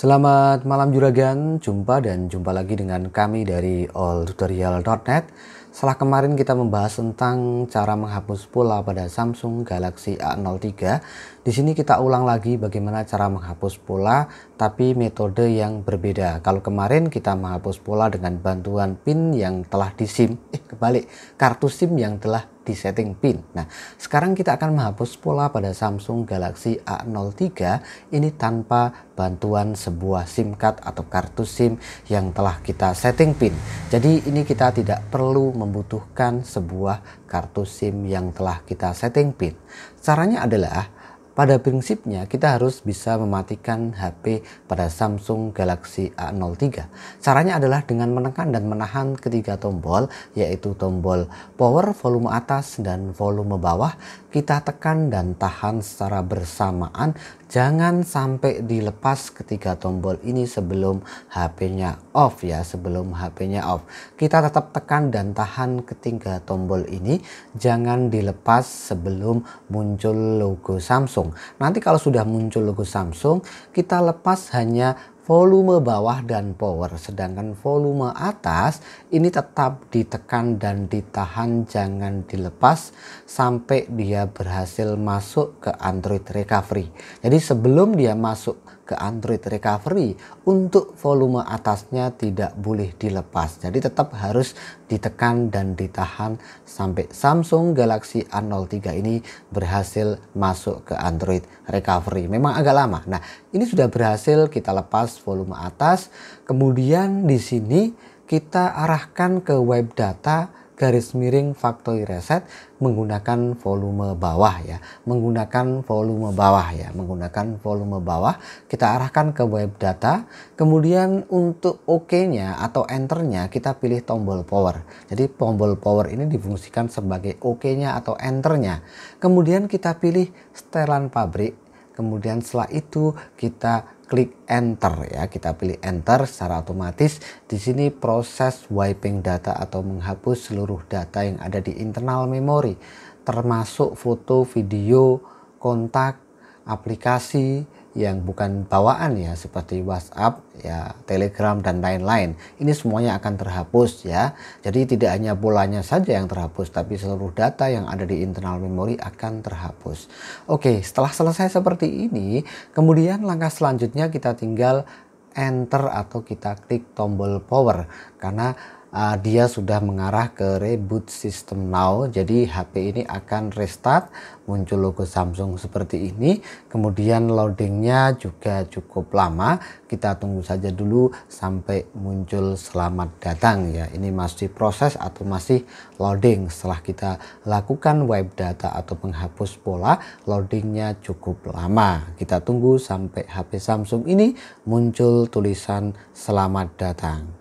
Selamat malam juragan, jumpa dan jumpa lagi dengan kami dari alltutorial.net. Setelah kemarin kita membahas tentang cara menghapus pola pada Samsung Galaxy A03, di sini kita ulang lagi bagaimana cara menghapus pola, tapi metode yang berbeda. Kalau kemarin kita menghapus pola dengan bantuan pin yang telah di SIM, eh kebalik, kartu SIM yang telah di setting pin. Nah, sekarang kita akan menghapus pola pada Samsung Galaxy A03 ini tanpa bantuan sebuah SIM card atau kartu SIM yang telah kita setting pin. Jadi ini kita tidak perlu membutuhkan sebuah kartu SIM yang telah kita setting pin. Caranya adalah pada prinsipnya kita harus bisa mematikan HP pada Samsung Galaxy A03. Caranya adalah dengan menekan dan menahan ketiga tombol yaitu tombol power, volume atas, dan volume bawah. Kita tekan dan tahan secara bersamaan Jangan sampai dilepas ketiga tombol ini sebelum HP-nya off ya, sebelum HP-nya off. Kita tetap tekan dan tahan ketiga tombol ini, jangan dilepas sebelum muncul logo Samsung. Nanti kalau sudah muncul logo Samsung, kita lepas hanya volume bawah dan power. Sedangkan volume atas ini tetap ditekan dan ditahan jangan dilepas sampai dia berhasil masuk ke Android Recovery. Jadi sebelum dia masuk ke Android Recovery untuk volume atasnya tidak boleh dilepas jadi tetap harus ditekan dan ditahan sampai Samsung Galaxy A03 ini berhasil masuk ke Android Recovery memang agak lama nah ini sudah berhasil kita lepas volume atas kemudian di sini kita arahkan ke web data garis miring factory reset menggunakan volume bawah ya menggunakan volume bawah ya menggunakan volume bawah kita arahkan ke web data kemudian untuk oke OK nya atau enternya kita pilih tombol power jadi tombol power ini difungsikan sebagai oke OK nya atau enternya kemudian kita pilih setelan pabrik kemudian setelah itu kita klik enter ya kita pilih enter secara otomatis di sini proses wiping data atau menghapus seluruh data yang ada di internal memori termasuk foto video kontak aplikasi yang bukan bawaan ya seperti WhatsApp, ya Telegram dan lain-lain. Ini semuanya akan terhapus ya. Jadi tidak hanya bolanya saja yang terhapus tapi seluruh data yang ada di internal memori akan terhapus. Oke, setelah selesai seperti ini, kemudian langkah selanjutnya kita tinggal enter atau kita klik tombol power karena uh, dia sudah mengarah ke reboot system now jadi HP ini akan restart muncul logo Samsung seperti ini kemudian loadingnya juga cukup lama kita tunggu saja dulu sampai muncul selamat datang ya ini masih proses atau masih loading setelah kita lakukan wipe data atau penghapus pola loadingnya cukup lama kita tunggu sampai HP Samsung ini muncul tulisan selamat datang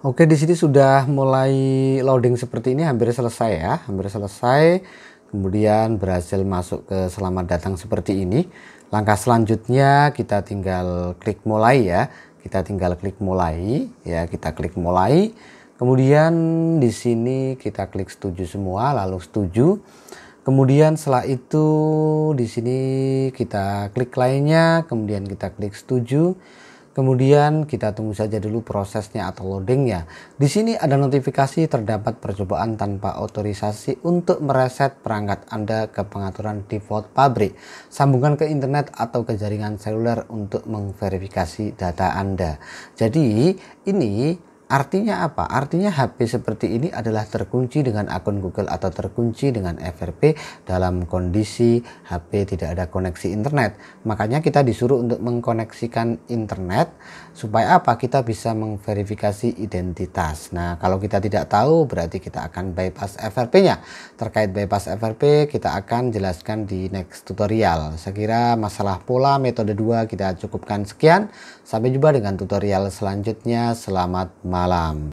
Oke, di sini sudah mulai loading seperti ini hampir selesai ya, hampir selesai. Kemudian berhasil masuk ke selamat datang seperti ini. Langkah selanjutnya kita tinggal klik mulai ya. Kita tinggal klik mulai ya, kita klik mulai. Kemudian di sini kita klik setuju semua, lalu setuju. Kemudian setelah itu di sini kita klik lainnya, kemudian kita klik setuju. Kemudian kita tunggu saja dulu prosesnya atau loadingnya. Di sini ada notifikasi terdapat percobaan tanpa otorisasi untuk mereset perangkat Anda ke pengaturan default pabrik, sambungan ke internet atau ke jaringan seluler untuk mengverifikasi data Anda. Jadi ini Artinya apa? Artinya HP seperti ini adalah terkunci dengan akun Google atau terkunci dengan FRP dalam kondisi HP tidak ada koneksi internet. Makanya kita disuruh untuk mengkoneksikan internet supaya apa? Kita bisa mengverifikasi identitas. Nah, kalau kita tidak tahu berarti kita akan bypass FRP-nya. Terkait bypass FRP kita akan jelaskan di next tutorial. Saya kira masalah pola metode 2 kita cukupkan sekian. Sampai jumpa dengan tutorial selanjutnya. Selamat malam malam